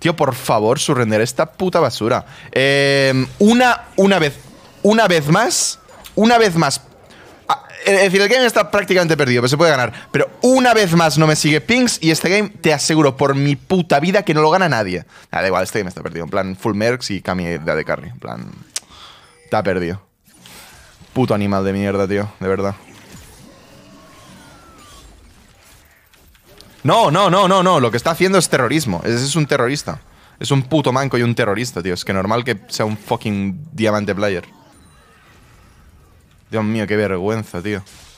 Tío, por favor, surrender esta puta basura. Em, una, una vez, una vez más, una vez más. Ah, es decir, el game está prácticamente perdido, pero se puede ganar. Pero una vez más no me sigue Pings y este game te aseguro por mi puta vida que no lo gana nadie. Nada, ah, da igual, este game está perdido. En plan, full mercs y Kami de carry. En plan, está perdido. Puto animal de mierda, tío, de verdad. No, no, no, no, no. Lo que está haciendo es terrorismo. Ese es un terrorista. Es un puto manco y un terrorista, tío. Es que normal que sea un fucking diamante player. Dios mío, qué vergüenza, tío.